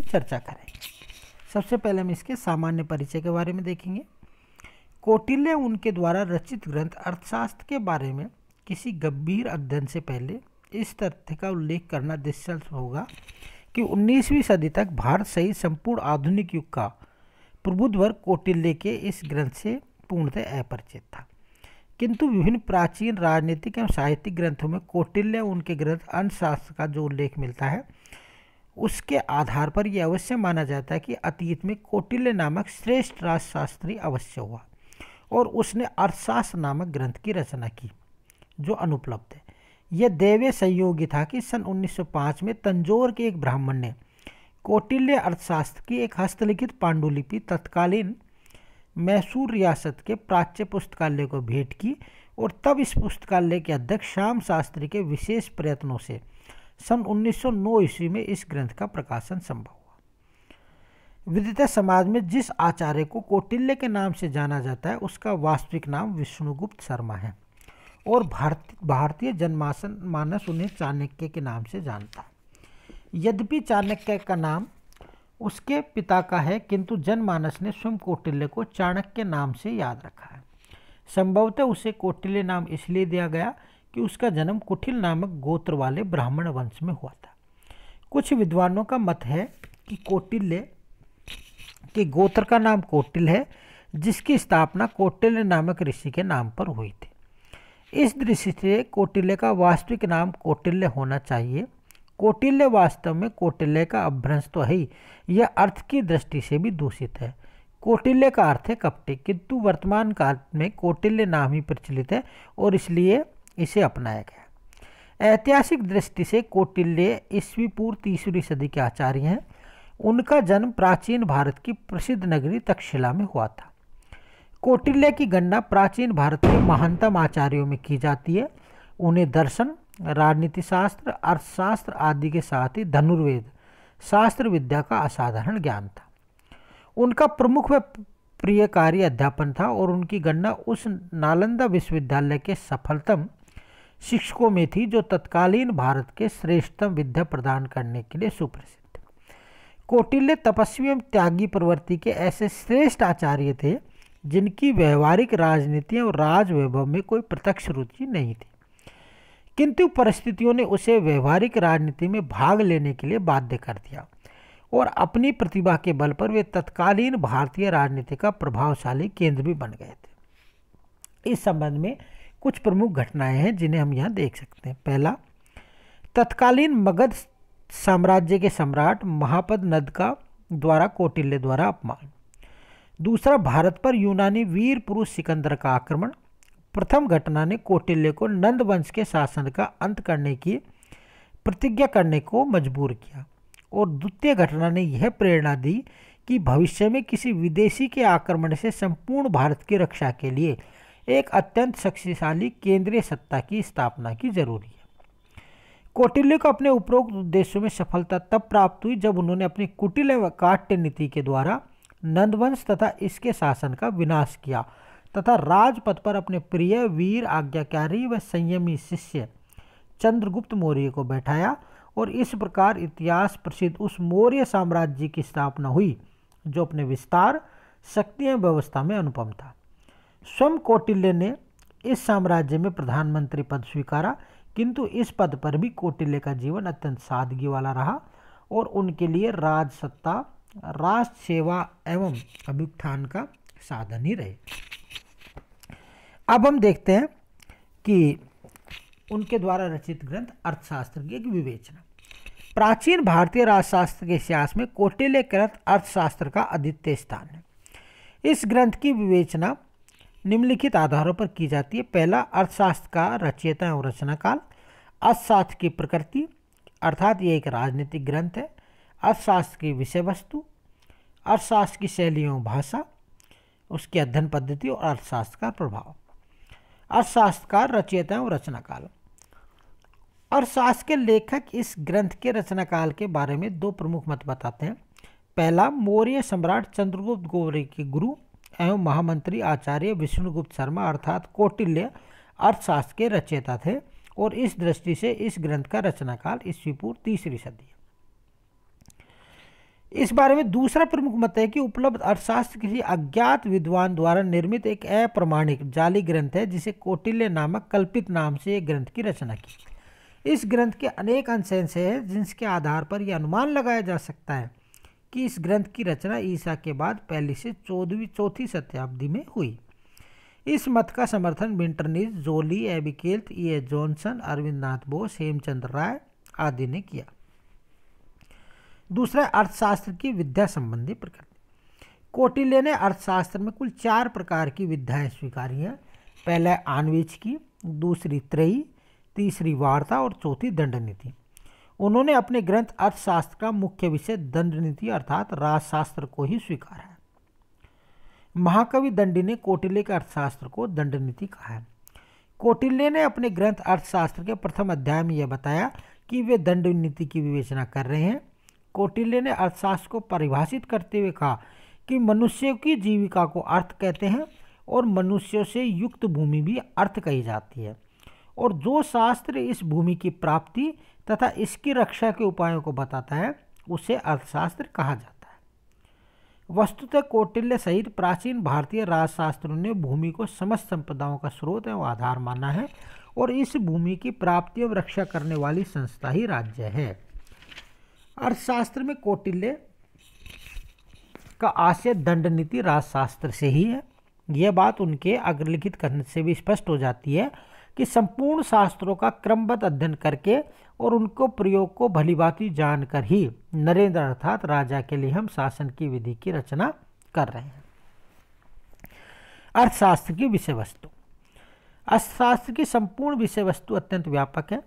में चर्चा करें सबसे पहले हम इसके सामान्य परिचय के बारे में देखेंगे कोटिल्य उनके द्वारा रचित ग्रंथ अर्थशास्त्र के बारे में किसी गंभीर अध्ययन से पहले इस तथ्य का उल्लेख करना दिलचस्प होगा कि 19वीं सदी तक भारत सहित संपूर्ण आधुनिक युग का प्रबुद्धवर कोटिल्य के इस ग्रंथ से पूर्णतः अपरिचित था किंतु विभिन्न प्राचीन राजनीतिक एवं साहित्यिक ग्रंथों में कौटिल्य उनके ग्रंथ अंधशास्त्र का जो उल्लेख मिलता है उसके आधार पर यह अवश्य माना जाता है कि अतीत में कौटिल्य नामक श्रेष्ठ राजशास्त्री अवश्य हुआ और उसने अर्थशास्त्र नामक ग्रंथ की रचना की जो अनुपलब्ध है यह देवे संयोगी था कि सन 1905 में तंजोर के एक ब्राह्मण ने कौटिल्य अर्थशास्त्र की एक हस्तलिखित पांडुलिपि तत्कालीन मैसूर रियासत के प्राच्य पुस्तकालय को भेंट की और तब इस पुस्तकालय के अध्यक्ष श्याम शास्त्री के विशेष प्रयत्नों से सन 1909 ईस्वी में इस ग्रंथ का प्रकाशन संभव हुआ विदिता समाज में जिस आचार्य को कौटिल्य के नाम से जाना जाता है उसका वास्तविक नाम विष्णुगुप्त शर्मा है और भारत भारतीय जन्मासन मानस उन्हें चाणक्य के नाम से जानता यद्यपि चाणक्य का नाम उसके पिता का है किंतु जनमानस ने स्वयं कौटिल्य को चाणक्य नाम से याद रखा है संभवतः उसे कौटिल्य नाम इसलिए दिया गया कि उसका जन्म कुठिल नामक गोत्र वाले ब्राह्मण वंश में हुआ था कुछ विद्वानों का मत है कि कौटिल्य के गोत्र का नाम कोटिल है जिसकी स्थापना कौटिल्य नामक ऋषि के नाम पर हुई थी इस दृष्टि से कोटिल्य का वास्तविक नाम कौटिल्य होना चाहिए कौटिल्य वास्तव में कौटिल्य का अभ्रंश तो है ही यह अर्थ की दृष्टि से भी दूषित है कौटिल्य का अर्थ है कपटे किंतु वर्तमान काल में कौटिल्य नाम ही प्रचलित है और इसलिए इसे अपनाया गया ऐतिहासिक दृष्टि से कौटिल्य ईस्वी पूर्व तीसरी सदी के आचार्य हैं उनका जन्म प्राचीन भारत की प्रसिद्ध नगरी तक्षशिला में हुआ था कौटिल्य की गणना प्राचीन भारत के महानतम आचार्यों में की जाती है उन्हें दर्शन राजनीति शास्त्र अर्थशास्त्र आदि के साथ ही धनुर्वेद शास्त्र विद्या का असाधारण ज्ञान था उनका प्रमुख व प्रिय कार्य अध्यापन था और उनकी गणना उस नालंदा विश्वविद्यालय के सफलतम शिक्षकों में थी जो तत्कालीन भारत के श्रेष्ठतम विद्या प्रदान करने के लिए सुप्रसिद्ध कौटिल्य तपस्वी एवं त्यागी प्रवृत्ति के ऐसे श्रेष्ठ आचार्य थे जिनकी व्यवहारिक राजनीति और राज वैभव में कोई प्रत्यक्ष रुचि नहीं थी किंतु परिस्थितियों ने उसे व्यवहारिक राजनीति में भाग लेने के लिए बाध्य कर दिया और अपनी प्रतिभा के बल पर वे तत्कालीन भारतीय राजनीति का प्रभावशाली केंद्र भी बन गए थे इस संबंध में कुछ प्रमुख घटनाएं हैं जिन्हें हम यहाँ देख सकते हैं पहला तत्कालीन मगध साम्राज्य के सम्राट महापद नद का द्वारा कौटिल्य द्वारा अपमान दूसरा भारत पर यूनानी वीर पुरुष सिकंदर का आक्रमण प्रथम घटना ने कौटिल्य को नंद वंश के शासन का अंत करने की प्रतिज्ञा करने को मजबूर किया और द्वितीय घटना ने यह प्रेरणा दी कि भविष्य में किसी विदेशी के आक्रमण से संपूर्ण भारत की रक्षा के लिए एक अत्यंत शक्तिशाली केंद्रीय सत्ता की स्थापना की जरूरी है कौटिल्य को अपने उपरोक्त उद्देश्यों में सफलता तब प्राप्त हुई जब उन्होंने अपनी कुटिल व काट्य नीति के द्वारा नंदवंश तथा इसके शासन का विनाश किया तथा राजपथ पर अपने प्रिय वीर आज्ञाकारी व संयमी शिष्य चंद्रगुप्त मौर्य को बैठाया और इस प्रकार इतिहास प्रसिद्ध उस मौर्य साम्राज्य की स्थापना हुई जो अपने विस्तार शक्ति एवं व्यवस्था में अनुपम था स्वयं कौटिल्य ने इस साम्राज्य में प्रधानमंत्री पद स्वीकारा किंतु इस पद पर भी कौटिल्य का जीवन अत्यंत सादगी वाला रहा और उनके लिए राजसत्ता राष्ट्र सेवा एवं अभ्युत्थान का साधन ही रहे अब हम देखते हैं कि उनके द्वारा रचित ग्रंथ अर्थशास्त्र की एक विवेचना प्राचीन भारतीय राजशास्त्र के इतिहास में कौटिल्य ग्रंथ अर्थशास्त्र का आदित्य स्थान है इस ग्रंथ की विवेचना निम्नलिखित आधारों पर की जाती है पहला अर्थशास्त्र का रचयिता एवं रचनाकाल अर्थशास्त्र की प्रकृति अर्थात ये एक राजनीतिक ग्रंथ है अर्थशास्त्र की विषय वस्तु अर्थशास्त्र की शैलियों भाषा उसकी अध्ययन पद्धति और अर्थशास्त्र का प्रभाव अर्थशास्त्र का रचयिता एवं रचनाकाल अर्थशास्त्र के लेखक इस ग्रंथ के रचनाकाल के बारे में दो प्रमुख मत बताते हैं पहला मौर्य सम्राट चंद्रगुप्त गौरी के गुरु एवं महामंत्री आचार्य विष्णुगुप्त शर्मा अर्थात कौटिल्य अर्थशास्त्र के रचयिता थे और इस दृष्टि से इस ग्रंथ का रचनाकाल ईस्वी पूर्व तीसरी सदी इस बारे में दूसरा प्रमुख मत है कि उपलब्ध अर्थशास्त्र किसी अज्ञात विद्वान द्वारा निर्मित एक अप्रमाणिक जाली ग्रंथ है जिसे कौटिल्य नामक कल्पित नाम से एक ग्रंथ की रचना की इस ग्रंथ के अनेक अंश ऐसे हैं जिनके आधार पर यह अनुमान लगाया जा सकता है कि इस ग्रंथ की रचना ईसा के बाद पहली से चौदहवीं चौथी शताब्दी में हुई इस मत का समर्थन विंटरनीज जोली एबिकेल्थ E A Johnson Arvind Nath Bose Hemchand Rai आदि ने किया दूसरा अर्थशास्त्र की विद्या संबंधी प्रकृति कोटिल्य ने अर्थशास्त्र में कुल चार प्रकार की विद्याएं स्वीकारी हैं पहले आनवीच की दूसरी त्रयी तीसरी वार्ता और चौथी दंड नीति उन्होंने अपने ग्रंथ अर्थशास्त्र का मुख्य विषय दंड नीति अर्थात राजशास्त्र को ही स्वीकारा है महाकवि दंडी ने कोटिल्य के अर्थशास्त्र को दंड नीति कहा है कोटिल्य ने अपने ग्रंथ अर्थशास्त्र के प्रथम अध्याय में यह बताया कि वे दंड नीति की विवेचना कर रहे हैं कोटिल्य ने अर्थशास्त्र को परिभाषित करते हुए कहा कि मनुष्य की जीविका को अर्थ कहते हैं और मनुष्यों से युक्त भूमि भी अर्थ कही जाती है और जो शास्त्र इस भूमि की प्राप्ति तथा इसकी रक्षा के उपायों को बताता है उसे अर्थशास्त्र कहा जाता है वस्तुतः कौटिल्य सहित प्राचीन भारतीय राजशास्त्रों ने भूमि को समस्त संपदाओं का स्रोत एवं आधार माना है और इस भूमि की प्राप्ति एवं रक्षा करने वाली संस्था ही राज्य है अर्थशास्त्र में कौटिल्य का आशय दंड नीति राजशास्त्र से ही है यह बात उनके अग्रलिखित कथन से भी स्पष्ट हो जाती है कि संपूर्ण शास्त्रों का क्रमबद्ध अध्ययन करके और उनको प्रयोग को भलीभांति जानकर ही नरेंद्र अर्थात राजा के लिए हम शासन की विधि की रचना कर रहे हैं अर्थशास्त्र की विषय वस्तु अर्थशास्त्र की संपूर्ण विषय वस्तु अत्यंत व्यापक है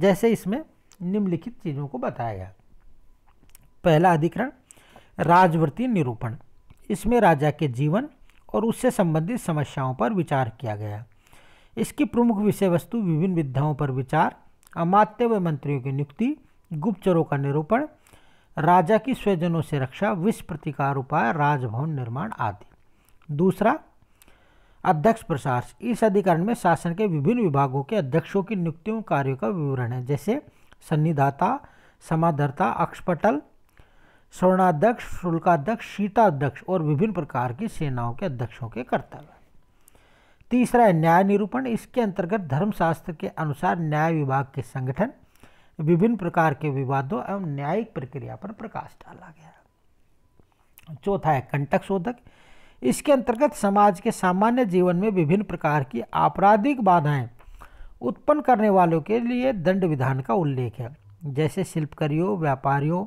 जैसे इसमें निम्नलिखित चीज़ों को बताया गया पहला अधिकरण राजवृत्ति निरूपण इसमें राजा के जीवन और उससे संबंधित समस्याओं पर विचार किया गया इसकी प्रमुख विषय वस्तु विभिन्न विद्याओं पर विचार अमात्य व मंत्रियों की नियुक्ति गुप्तचरों का निरूपण राजा की स्वजनों से रक्षा विश्व प्रतिकार उपाय राजभवन निर्माण आदि दूसरा अध्यक्ष प्रशास इस अधिकरण में शासन के विभिन्न विभागों के अध्यक्षों की नियुक्तियों कार्यों का विवरण है जैसे सन्निधाता समाधरता अक्षपटल स्वर्णाध्यक्ष शुल्काध्यक्ष शीताध्यक्ष और विभिन्न प्रकार की सेनाओं के अध्यक्षों के कर्तव्य तीसरा है न्याय निरूपण इसके अंतर्गत धर्मशास्त्र के अनुसार न्याय विभाग के संगठन विभिन्न प्रकार के विवादों एवं न्यायिक प्रक्रिया पर प्रकाश डाला गया चौथा है कंटक शोधक इसके अंतर्गत समाज के सामान्य जीवन में विभिन्न प्रकार की आपराधिक बाधाएं उत्पन्न करने वालों के लिए दंड विधान का उल्लेख है जैसे शिल्पकारियों व्यापारियों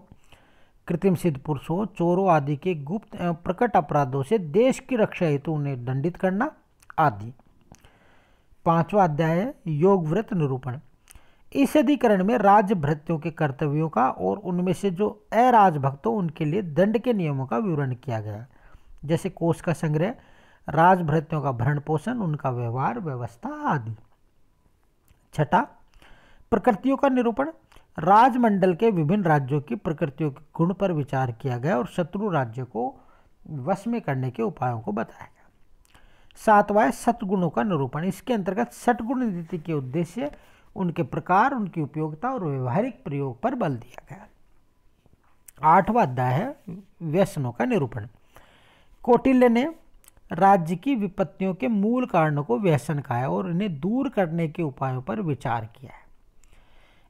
कृत्रिम सिद्ध पुरुषों चोरों आदि के गुप्त एवं प्रकट अपराधों से देश की रक्षा हेतु उन्हें दंडित करना आदि पांचवा अध्याय है व्रत निरूपण इस अधिकरण में राज्य भृत्यों के कर्तव्यों का और उनमें से जो अराज भक्तों उनके लिए दंड के नियमों का विवरण किया गया जैसे कोष का संग्रह राजभृत्यों का भरण पोषण उनका व्यवहार व्यवस्था आदि छठा प्रकृतियों का निरूपण राजमंडल के विभिन्न राज्यों की प्रकृतियों के गुण पर विचार किया गया और शत्रु राज्य को वश में करने के उपायों को बताया गया है सतगुणों का निरूपण इसके अंतर्गत सटगुण नीति के उद्देश्य उनके प्रकार उनकी उपयोगिता और व्यवहारिक प्रयोग पर बल दिया गया आठवा अध्याय है व्यसनों का निरूपण कोटिल्य ने राज्य की विपत्तियों के मूल कारणों को व्यसन कहा और इन्हें दूर करने के उपायों पर विचार किया है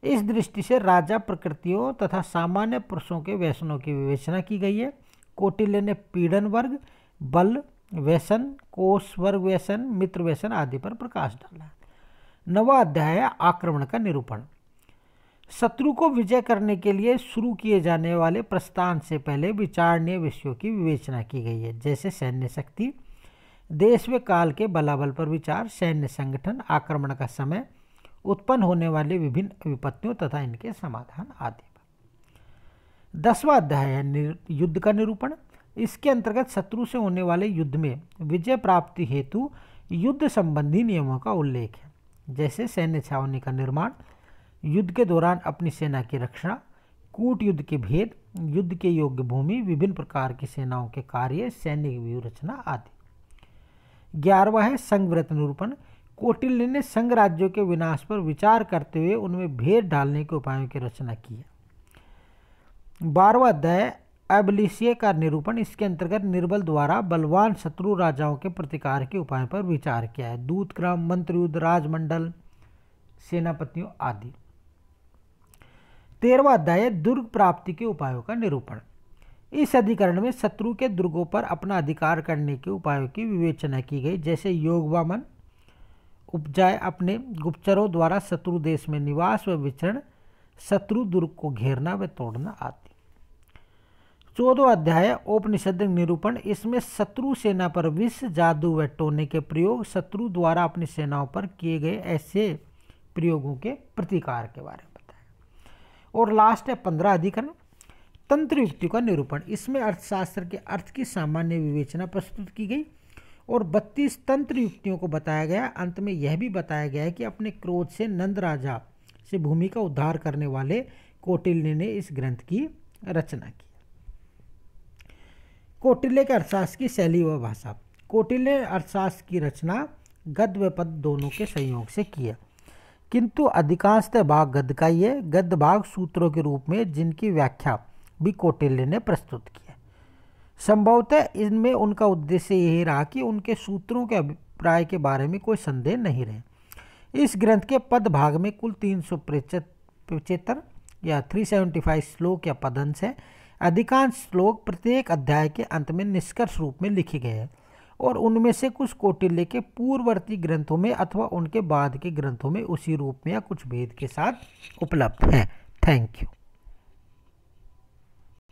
इस दृष्टि से राजा प्रकृतियों तथा सामान्य पुरुषों के व्यसनों की विवेचना की गई है कोटिल्य ने पीड़न वर्ग बल व्यसन कोष वर्ग व्यसन मित्र व्यसन आदि पर प्रकाश डाला नवा अध्याय आक्रमण का निरूपण शत्रु को विजय करने के लिए शुरू किए जाने वाले प्रस्थान से पहले विचारणीय विषयों की विवेचना की गई है जैसे सैन्य शक्ति देश व काल के बलाबल पर विचार सैन्य संगठन आक्रमण का समय उत्पन्न होने वाले विभिन्न विपत्तियों तथा इनके समाधान आदि दसवा अध्याय है युद्ध का निरूपण इसके अंतर्गत शत्रु से होने वाले युद्ध में विजय प्राप्ति हेतु युद्ध संबंधी नियमों का उल्लेख है जैसे सैन्य छावनी का निर्माण युद्ध के दौरान अपनी सेना की रक्षा कूट युद्ध के भेद युद्ध के योग्य भूमि विभिन्न प्रकार की सेनाओं के कार्य सैनिक व्यूरचना आदि ग्यारहवा है संघव्रत निरूपण कोटिल्य ने संघ राज्यों के विनाश पर विचार करते हुए उनमें भेद डालने के उपायों की रचना की है बारवा अध्याय एबलिसिय का निरूपण इसके अंतर्गत निर्बल द्वारा बलवान शत्रु राजाओं के प्रतिकार के उपाय पर विचार किया है दूत क्रम मंत्रयुद्ध राजमंडल सेनापतियों आदि तेरवा अध्याय दुर्ग प्राप्ति के उपायों का निरूपण इस अधिकरण में शत्रु के दुर्गों पर अपना अधिकार करने के उपायों की विवेचना की गई जैसे योगवामन उपजाए अपने गुप्तचरों द्वारा शत्रु देश में निवास व विचरण शत्रु दुर्ग को घेरना व तोड़ना आदि चौदह अध्याय औपनिषद निरूपण इसमें शत्रु सेना पर विष जादू व टोने के प्रयोग शत्रु द्वारा अपनी सेनाओं पर किए गए ऐसे प्रयोगों के प्रतिकार के बारे में बताया और लास्ट है पंद्रह अधिकरण तंत्र युक्ति का निरूपण इसमें अर्थशास्त्र के अर्थ की सामान्य विवेचना प्रस्तुत की गई और बत्तीस तंत्र युक्तियों को बताया गया अंत में यह भी बताया गया है कि अपने क्रोध से नंद राजा से भूमि का उद्धार करने वाले कौटिल्य ने इस ग्रंथ की रचना की कौटिल्य के अर्थशास्त्र की शैली व भाषा कौटिल्य अर्थशास्त्र की रचना गद्य व पद दोनों के सहयोग से किया किंतु अधिकांशतः भाग गद्य का ही है गद्य भाग सूत्रों के रूप में जिनकी व्याख्या भी कौटिल्य ने प्रस्तुत की संभवतः इनमें उनका उद्देश्य यही रहा कि उनके सूत्रों के अभिप्राय के बारे में कोई संदेह नहीं रहे इस ग्रंथ के पद भाग में कुल तीन सौ पचहत्तर या 375 श्लोक या पदंश हैं अधिकांश श्लोक प्रत्येक अध्याय के अंत में निष्कर्ष रूप में लिखे गए हैं और उनमें से कुछ कौटिल्य के पूर्ववर्ती ग्रंथों में अथवा उनके बाद के ग्रंथों में उसी रूप में या कुछ भेद के साथ उपलब्ध हैं थैंक यू